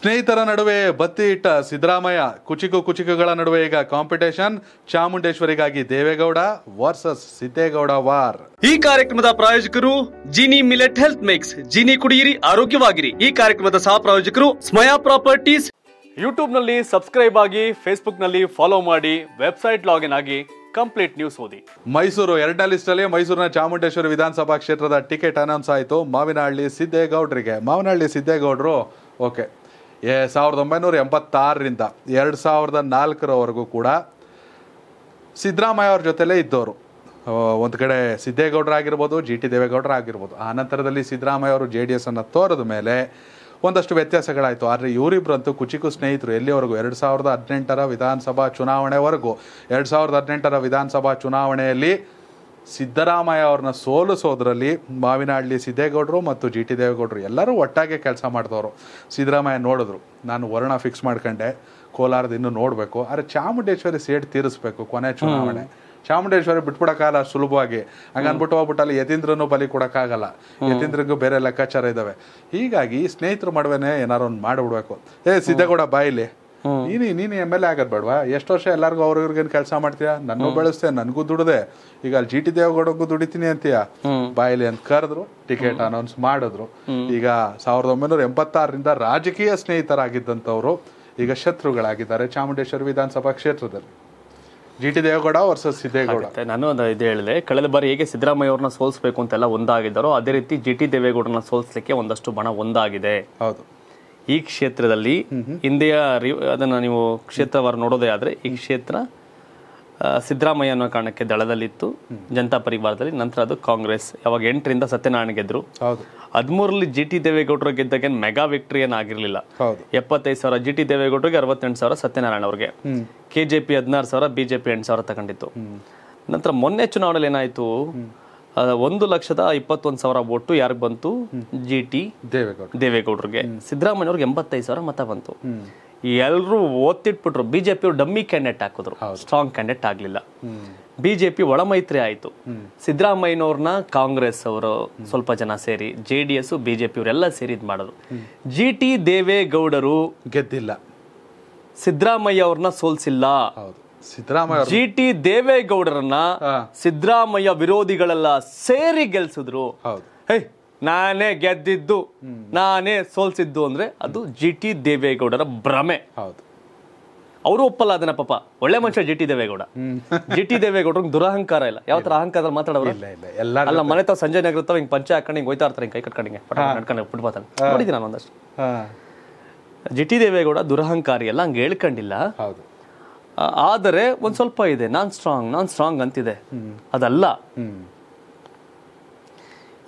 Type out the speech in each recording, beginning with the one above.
ಸ್ನೇಹಿತರ ನಡುವೆ ಬತ್ತಿ ಇಟ್ಟ ಸಿದ್ದರಾಮಯ್ಯ ಕುಚಿಕು ಕುಚಿಕುಗಳ ನಡುವೆ ಈಗ ಕಾಂಪಿಟೇಷನ್ ಚಾಮುಂಡೇಶ್ವರಿಗಾಗಿ ದೇವೇಗೌಡ ವರ್ಸಸ್ ಸಿದ್ದೇಗೌಡ ವಾರ್ ಈ ಕಾರ್ಯಕ್ರಮದ ಪ್ರಾಯೋಜಕರು Jini millet health mix Jini ಕುಡಿಯಿರಿ ಆರೋಗ್ಯವಾಗಿರಿ ಈ ಕಾರ್ಯಕ್ರಮದ ಸಹ ಪ್ರಾಯೋಜಕರು ಸ್ಮಯಾ ಪ್ರಾಪರ್ಟೀಸ್ ಯೂಟ್ಯೂಬ್ ನಲ್ಲಿ ಸಬ್ಸ್ಕ್ರೈಬ್ ಆಗಿ ಫೇಸ್ಬುಕ್ ನಲ್ಲಿ ಫಾಲೋ ಮಾಡಿ ವೆಬ್ಸೈಟ್ ಲಾಗಿನ್ ಆಗಿ ಕಂಪ್ಲೀಟ್ ನ್ಯೂಸ್ ಓದಿ ಮೈಸೂರು ಎರಡನೇ ಲಿಸ್ಟ್ ಅಲ್ಲಿ ಮೈಸೂರಿನ ಚಾಮುಂಡೇಶ್ವರಿ ವಿಧಾನಸಭಾ ಕ್ಷೇತ್ರದ ಟಿಕೆಟ್ ಅನೌನ್ಸ್ ಆಯಿತು ಮಾವಿನಹಳ್ಳಿ ಸಿದ್ದೇಗೌಡರಿಗೆ ಮಾವಿನಹಳ್ಳಿ ಸಿದ್ದೇಗೌಡರು ಓಕೆ ಎ ಸಾವಿರದ ಒಂಬೈನೂರ ಎಂಬತ್ತಾರರಿಂದ ಎರಡು ಸಾವಿರದ ನಾಲ್ಕರವರೆಗೂ ಕೂಡ ಸಿದ್ದರಾಮಯ್ಯ ಅವ್ರ ಜೊತೆಲೇ ಇದ್ದವರು ಒಂದು ಕಡೆ ಸಿದ್ದೇಗೌಡರಾಗಿರ್ಬೋದು ಜಿ ಟಿ ದೇವೇಗೌಡರು ಆಗಿರ್ಬೋದು ಆ ನಂತರದಲ್ಲಿ ಸಿದ್ದರಾಮಯ್ಯ ಅವರು ಜೆ ಡಿ ಅನ್ನು ತೋರದ ಮೇಲೆ ಒಂದಷ್ಟು ವ್ಯತ್ಯಾಸಗಳಾಯಿತು ಆದರೆ ಇವರಿಬ್ಬರಂತೂ ಕುಚಿಕು ಸ್ನೇಹಿತರು ಎಲ್ಲಿವರೆಗೂ ಎರಡು ಸಾವಿರದ ಹದಿನೆಂಟರ ವಿಧಾನಸಭಾ ಚುನಾವಣೆವರೆಗೂ ಎರಡು ಸಾವಿರದ ಹದಿನೆಂಟರ ವಿಧಾನಸಭಾ ಚುನಾವಣೆಯಲ್ಲಿ ಸಿದ್ದರಾಮಯ್ಯ ಅವ್ರನ್ನ ಸೋಲಿಸೋದ್ರಲ್ಲಿ ಮಾವಿನಹಳ್ಳಿ ಸಿದ್ದೇಗೌಡರು ಮತ್ತು ಜಿ ಟಿ ದೇವೇಗೌಡರು ಎಲ್ಲರೂ ಒಟ್ಟಾಗೆ ಕೆಲಸ ಮಾಡಿದವರು ಸಿದ್ದರಾಮಯ್ಯ ನೋಡಿದ್ರು ನಾನು ವರ್ಣ ಫಿಕ್ಸ್ ಮಾಡ್ಕೊಂಡೆ ಕೋಲಾರದ ಇನ್ನೂ ನೋಡಬೇಕು ಆದರೆ ಚಾಮುಂಡೇಶ್ವರಿ ಸೇಟ್ ತೀರಿಸ್ಬೇಕು ಕೊನೆ ಚುನಾವಣೆ ಚಾಮುಂಡೇಶ್ವರಿ ಬಿಟ್ಬಿಡೋಕ್ಕಾಗಲ್ಲ ಸುಲಭವಾಗಿ ಹಂಗನ್ಬಿಟ್ಟು ಹೋಗ್ಬಿಟ್ಟಲ್ಲಿ ಯತೀಂದ್ರನು ಬಲಿ ಕೊಡೋಕ್ಕಾಗಲ್ಲ ಯತೀಂದ್ರಿಗೂ ಬೇರೆ ಲೆಕ್ಕಾಚಾರ ಇದ್ದಾವೆ ಹೀಗಾಗಿ ಸ್ನೇಹಿತರು ಮಡುವೆನೇ ಏನಾರು ಒಂದು ಮಾಡಿಬಿಡ್ಬೇಕು ಏ ಸಿದ್ದೇಗೌಡ ಬಾಯಿಲಿ ನೀನು ನೀನು ಎಮ್ ಎಲ್ ಎ ಆಗೋದು ಬೇಡವಾ ಎಷ್ಟು ವರ್ಷ ಎಲ್ಲರಿಗೂ ಅವ್ರಿಗೇನು ಕೆಲಸ ಮಾಡ್ತೀಯಾ ನನ್ನೂ ಬೆಳೆಸ್ತೆ ನನಗೂ ದುಡ್ದೆ ಈಗ ಅಲ್ಲಿ ಜಿ ಟಿ ದೇವೇಗೌಡಗೂ ದುಡಿತೀನಿ ಅಂತೀಯ ಬಾಯಿಲಿ ಅಂತ ಕರೆದ್ರು ಟಿಕೆಟ್ ಅನೌನ್ಸ್ ಮಾಡಿದ್ರು ಈಗ ಸಾವಿರದ ಒಂಬೈನೂರ ಎಂಬತ್ತಾರರಿಂದ ರಾಜಕೀಯ ಸ್ನೇಹಿತರಾಗಿದ್ದಂಥವ್ರು ಈಗ ಶತ್ರುಗಳಾಗಿದ್ದಾರೆ ಚಾಮುಂಡೇಶ್ವರಿ ವಿಧಾನಸಭಾ ಕ್ಷೇತ್ರದಲ್ಲಿ G T Devegowda versus Siddegowda ನಾನು ಒಂದು ಇದು ಹೇಳಿದೆ ಕಳೆದ ಬಾರಿ ಹೇಗೆ ಸಿದ್ದರಾಮಯ್ಯ ಅವ್ರನ್ನ ಸೋಲಿಸಬೇಕು ಅಂತೆಲ್ಲ ಒಂದಾಗಿದ್ದಾರೋ ಅದೇ ರೀತಿ ಜಿ ಟಿ ದೇವೇಗೌಡರನ್ನ ಸೋಲಿಸಲಿಕ್ಕೆ ಒಂದಷ್ಟು ಬಣ ಒಂದಾಗಿದೆ ಹೌದು ಈ ಕ್ಷೇತ್ರದಲ್ಲಿ ಹಿಂದೆಯ ಅದನ್ನು ನೀವು ಕ್ಷೇತ್ರವಾರು ನೋಡೋದೇ ಆದರೆ ಈ ಕ್ಷೇತ್ರ ಸಿದ್ದರಾಮಯ್ಯ ಅನ್ನೋ ಕಾರಣಕ್ಕೆ ದಳದಲ್ಲಿತ್ತು ಜನತಾ ಪರಿವಾರದಲ್ಲಿ ನಂತರ ಅದು ಕಾಂಗ್ರೆಸ್ ಯಾವಾಗ ಎಂಟರಿಂದ ಸತ್ಯನಾರಾಯಣ ಗೆದ್ರು ಹದಿಮೂರರಲ್ಲಿ ಜಿ ಟಿ ದೇವೇಗೌಡರು ಗೆದ್ದಾಗ ಮೆಗಾ ವಿಕ್ಟ್ರಿ ಆಗಿರಲಿಲ್ಲ ಎಪ್ಪತ್ತೈದು ಸಾವಿರ ಜಿ ಟಿ ದೇವೇಗೌಡರಿಗೆ ಅರವತ್ತೆಂಟು ಸಾವಿರ ಸತ್ಯನಾರಾಯಣ ಅವರಿಗೆ ಕೆ ಜೆ ಪಿ ಹದಿನಾರು ಸಾವಿರ ಬಿಜೆಪಿ ಎಂಟು ಸಾವಿರ ತಗೊಂಡಿತ್ತು ನಂತರ ಮೊನ್ನೆ ಚುನಾವಣೆಯಲ್ಲಿ ಏನಾಯಿತು ಒಂದು ಲಕ್ಷದ ಇಪ್ಪತ್ತೊಂದು ಸಾವಿರ ಓಟು ಯಾರಿಗೆ ಬಂತು ಜಿ ಟಿ ದೇವೇಗೌಡ ದೇವೇಗೌಡರಿಗೆ ಸಿದ್ದರಾಮಯ್ಯ ಅವ್ರಿಗೆ ಎಂಬತ್ತೈದು ಸಾವಿರ ಮತ ಬಂತು ಎಲ್ಲರೂ ಓದ್ತಿಟ್ಬಿಟ್ರು ಬಿಜೆಪಿ ಡಮ್ಮಿ ಕ್ಯಾಂಡಿಡೇಟ್ ಹಾಕಿದ್ರು ಸ್ಟ್ರಾಂಗ್ ಕ್ಯಾಂಡಿಡೇಟ್ ಆಗಲಿಲ್ಲ ಬಿಜೆಪಿ ಒಳ ಮೈತ್ರಿ ಆಯಿತು ಸಿದ್ದರಾಮಯ್ಯನವ್ರನ್ನ ಕಾಂಗ್ರೆಸ್ ಅವರು ಸ್ವಲ್ಪ ಜನ ಸೇರಿ ಜೆ ಡಿ ಎಸ್ ಬಿಜೆಪಿ ಅವರೆಲ್ಲ ಸೇರಿ ಇದು ಮಾಡಿದ್ರು ಜಿ ಟಿ ದೇವೇಗೌಡರು ಗೆದ್ದಿಲ್ಲ ಸಿದ್ದರಾಮಯ್ಯ ಅವ್ರನ್ನ ಸೋಲ್ಸಿಲ್ಲ ಸಿದ್ದರಾಮಯ್ಯ ಜಿ ಟಿ ದೇವೇಗೌಡರನ್ನ ಸಿದ್ದರಾಮಯ್ಯ ವಿರೋಧಿಗಳೆಲ್ಲ ಸೇರಿ ಗೆಲ್ಸಿದ್ರು ಹೇ ನಾನೇ ಗೆದ್ದಿದ್ದು ನಾನೇ ಸೋಲ್ಸಿದ್ದು ಅಂದ್ರೆ ಅದು ಜಿ ಟಿ ದೇವೇಗೌಡರ ಭ್ರಮೆ ಹೌದು ಅವರು ಒಪ್ಪಲ್ಲ ಅದನ್ನ ಪಾಪ ಒಳ್ಳೆ ಮನುಷ್ಯ G T Devegowda G T Devegowda ದುರಹಂಕಾರ ಇಲ್ಲ ಯಾವ ತರ ಅಹಂಕಾರ ಮಾತಾಡೋರು ಅಲ್ಲ ಮನೆ ತಾವ ಸಂಜೆ ನಗರುತ್ತಾವ ಹಿಂಗ್ ಪಂಚ ಹಾಕೊಂಡು ಹಿಂಗ್ ಹೋಯ್ತಾ ಇರ್ತಾರೆ ಕೈ ಕಟ್ಕೊಂಡು ನಡ್ಕೊಂಡು ಫುಟ್ಪಾತ್ ನೋಡಿದ್ದೀನಿ ನಾನು ಒಂದಷ್ಟು ಜಿ ಟಿ ದೇವೇಗೌಡ ದುರಹಂಕಾರಿ ಅಲ್ಲ ಹಂಗೆ ಹೇಳ್ಕೊಂಡಿಲ್ಲ ಹೌದು ಆದರೆ ಒಂದ್ ಸ್ವಲ್ಪ ಇದೆ ನಾನ್ ಸ್ಟ್ರಾಂಗ್ ನಾನ್ ಸ್ಟ್ರಾಂಗ್ ಅಂತಿದೆ ಅದಲ್ಲ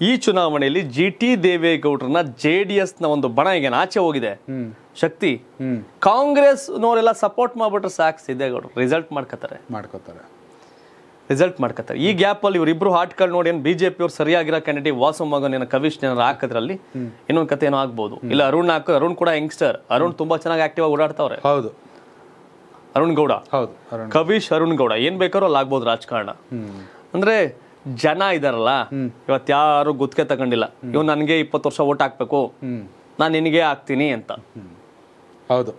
ಈ ಚುನಾವಣೆಯಲ್ಲಿ ಜಿ ಟಿ ದೇವೇಗೌಡರನ್ನ ಜೆ ಡಿ ನ ಒಂದು ಬಣ ಈಗ ಆಚೆ ಹೋಗಿದೆ ಶಕ್ತಿ ಕಾಂಗ್ರೆಸ್ನವರೆಲ್ಲ ಸಪೋರ್ಟ್ ಮಾಡ್ಬಿಟ್ರೆ ಸಾಕು ಸಿದ್ದೇಗೌಡರು ರಿಸಲ್ಟ್ ಮಾಡ್ಕೋತಾರೆ ಮಾಡ್ಕೋತಾರೆ ರಿಸಲ್ಟ್ ಮಾಡ್ಕೋತಾರೆ ಈ ಅಲ್ಲಿ ಇವರಿಬ್ರು ಹಾಟ್ಗಳು ನೋಡಿ ಏನು ಬಿಜೆಪಿ ಅವ್ರು ಸರಿಯಾಗಿರೋ ಕ್ಯಾಂಡಿಡೇಟ್ ವಾಸು ಮಗನ ಕವಿಶ್ ಏನಾರು ಹಾಕೋದ್ರಲ್ಲಿ ಇನ್ನೊಂದು ಕತೆ ಏನೋ ಆಗ್ಬೋದು ಇಲ್ಲ ಅರುಣ್ ಹಾಕೋ ಅರುಣ್ ಕೂಡ ಯಂಗ್ಸ್ಟರ್ ಅರುಣ್ ತುಂಬಾ ಚೆನ್ನಾಗಿ ಆಕ್ಟಿವ್ ಆಗಿ ಓಡಾಡ್ತಾವ್ರೆ ಹೌದು ಅರುಣ್ ಗೌಡ ಹೌದು ಕವಿಶ್ ಅರುಣ್ ಗೌಡ ಏನ್ ಬೇಕಾದ್ರೂ ಅಲ್ಲಿ ಆಗ್ಬೋದು ರಾಜಕಾರಣ ಅಂದ್ರೆ ಜನ ಇದಾರಲ್ಲ ಯಾರು ಗುತ್ತಿಗೆ ತಗೊಂಡಿಲ್ಲ ಇವ್ ನನ್ಗೆ ಇಪ್ಪತ್ತು ವರ್ಷ ಓಟ್ ಹಾಕ್ಬೇಕು ನಾನು ನಿನಗೆ ಹಾಕ್ತೀನಿ ಅಂತ ಹೌದು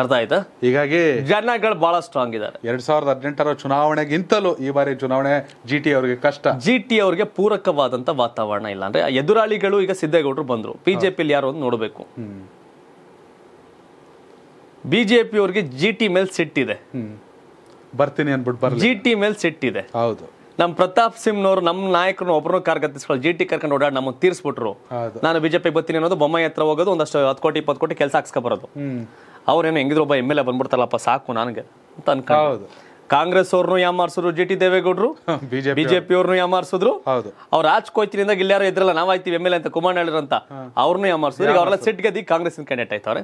ಅರ್ಥ ಆಯ್ತಾ ಹೀಗಾಗಿ ಜನಗಳು ಬಹಳ ಸ್ಟ್ರಾಂಗ್ ಇದ್ದಾರೆ ಎರಡ್ ಸಾವಿರದ ಹದಿನೆಂಟರ ಚುನಾವಣೆಗಿಂತಲೂ ಈ ಬಾರಿ ಚುನಾವಣೆ ಜಿ ಟಿ ಅವರಿಗೆ ಕಷ್ಟ ಜಿ ಟಿ ಅವರಿಗೆ ಪೂರಕವಾದಂತ ವಾತಾವರಣ ಇಲ್ಲ ಅಂದ್ರೆ ಎದುರಾಳಿಗಳು ಈಗ ಸಿದ್ದೇಗೌಡರು ಬಂದ್ರು ಬಿಜೆಪಿಲಿ ಯಾರು ನೋಡಬೇಕು ಬಿಜೆಪಿ ಜೆ ಜಿ ಟಿ ಮೇಲೆ ಸಿಟ್ಟಿದೆ ಬರ್ತೀನಿ ಅನ್ಬಿಟ್ಟು ಜಿ ಟಿ ಮೇಲೆ ಇದೆ ಹೌದು ನಮ್ಮ ಪ್ರತಾಪ್ ಸಿಂಹನವರು ನಮ್ಮ ನಾಯಕರನ್ನ ಒಬ್ಬರನ್ನ ಕಾರ್ಗತ್ತಿಸ್ಕೊಳ್ಳಿ ಜಿ ಟಿ ಕರ್ಕೊಂಡು ಓಡಾಡಿ ನಮಗೆ ತೀರಿಸ್ಬಿಟ್ರು ನಾನು ಬಿಜೆಪಿ ಬರ್ತೀನಿ ಅನ್ನೋದು ಬೊಮ್ಮಾಯಿ ಹತ್ರ ಹೋಗೋದು ಒಂದಷ್ಟು ಹತ್ತು ಕೋಟಿ ಇಪ್ಪತ್ತು ಕೋಟಿ ಕೆಲಸ ಹಾಕ್ಸ್ಕೊ ಬರೋದು ಅವ್ರೇನು ಹೆಂಗಿದ್ರು ಒಬ್ಬ ಎಮ್ ಎಲ್ ಎ ಬಂದ್ಬಿಡ್ತಾರಲ್ಲಪ್ಪ ಸಾಕು ನನಗೆ ಅಂತ ಅನ್ಕೊಂಡು ಕಾಂಗ್ರೆಸ್ ಅವ್ರನ್ನು ಯಾಮಾರ್ಸಿದ್ರು ಜಿ ಟಿ ದೇವೇಗೌಡರು ಬಿಜೆಪಿ ಅವ್ರನ್ನು ಮಾಡಿಸಿದ್ರು ಅವ್ರ ರಾಜ್ ಕೋಯ್ತಿನಿಂದ ಇಲ್ಲಾರು ಇದ್ರಲ್ಲ ನಾವಾಯ್ತೀವಿ ಎಮ್ ಎಲ್ ಅಂತ ಕುಮಾರ್ ಅಂತ ಅವ್ರನ್ನು ಯಾಮಾರ್ಸಿದ್ರು ಮಾಡಿಸಿದ್ರು ಅವರೆಲ್ಲ ಸಿಟ್ ಗೆದ್ದಿ ಕಾಂಗ್ರೆಸ್ ಕ್ಯಾಂಡಿಡೇಟ್ ಆಯ್ತವ್ರೆ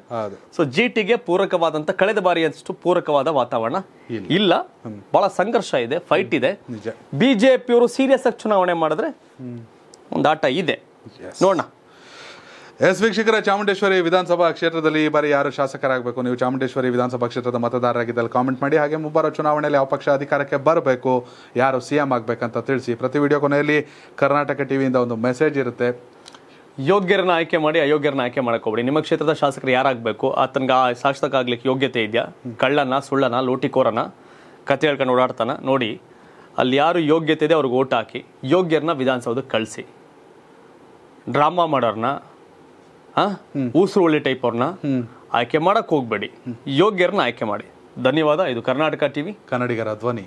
ಸೊ ಜಿ ಟಿಗೆ ಪೂರಕವಾದಂತ ಕಳೆದ ಬಾರಿ ಅಷ್ಟು ಪೂರಕವಾದ ವಾತಾವರಣ ಇಲ್ಲ ಬಹಳ ಸಂಘರ್ಷ ಇದೆ ಫೈಟ್ ಇದೆ ಬಿಜೆಪಿಯವರು ಸೀರಿಯಸ್ ಆಗಿ ಚುನಾವಣೆ ಮಾಡಿದ್ರೆ ಒಂದು ಆಟ ಇದೆ ನೋಡೋಣ ಎಸ್ ವೀಕ್ಷಕರ ಚಾಮುಂಡೇಶ್ವರಿ ವಿಧಾನಸಭಾ ಕ್ಷೇತ್ರದಲ್ಲಿ ಈ ಬಾರಿ ಯಾರು ಶಾಸಕರಾಗಬೇಕು ನೀವು ಚಾಮುಂಡೇಶ್ವರಿ ವಿಧಾನಸಭಾ ಕ್ಷೇತ್ರದ ಮತದಾರರಾಗಿದ್ದಲ್ಲಿ ಕಾಮೆಂಟ್ ಮಾಡಿ ಹಾಗೆ ಮುಂಬರುವ ಚುನಾವಣೆಯಲ್ಲಿ ಯಾವ ಪಕ್ಷ ಅಧಿಕಾರಕ್ಕೆ ಬರಬೇಕು ಯಾರು ಸಿ ಎಂ ಆಗಬೇಕಂತ ತಿಳಿಸಿ ಪ್ರತಿ ವಿಡಿಯೋ ಕೊನೆಯಲ್ಲಿ ಕರ್ನಾಟಕ ಟಿ ವಿಯಿಂದ ಒಂದು ಮೆಸೇಜ್ ಇರುತ್ತೆ ಯೋಗ್ಯರನ್ನ ಆಯ್ಕೆ ಮಾಡಿ ಅಯೋಗ್ಯರನ್ನ ಆಯ್ಕೆ ಮಾಡ್ಕೋಬೇಡಿ ನಿಮ್ಮ ಕ್ಷೇತ್ರದ ಶಾಸಕರು ಯಾರಾಗಬೇಕು ಆತನಿಗೆ ಆ ಶಾಸಕ ಆಗ್ಲಿಕ್ಕೆ ಯೋಗ್ಯತೆ ಇದೆಯಾ ಕಳ್ಳನ ಸುಳ್ಳನ ಕೋರನ ಕತೆ ಹೇಳ್ಕೊಂಡು ಓಡಾಡ್ತಾನ ನೋಡಿ ಅಲ್ಲಿ ಯಾರು ಯೋಗ್ಯತೆ ಇದೆ ಅವ್ರಿಗೆ ಓಟ್ ಹಾಕಿ ಯೋಗ್ಯರನ್ನ ವಿಧಾನಸೌಧಕ್ಕೆ ಕಳಿಸಿ ಡ್ರಾಮಾ ಮಾಡೋರನ್ನ ಉಸಿರು ಒಳ್ಳೆ ಟೈಪ್ ಅವ್ರನ್ನ ಆಯ್ಕೆ ಮಾಡಕ್ ಹೋಗ್ಬೇಡಿ ಯೋಗ್ಯರನ್ನ ಆಯ್ಕೆ ಮಾಡಿ ಧನ್ಯವಾದ ಇದು ಕರ್ನಾಟಕ ಟಿವಿ ಕನ್ನಡಿಗರ ಧ್ವನಿ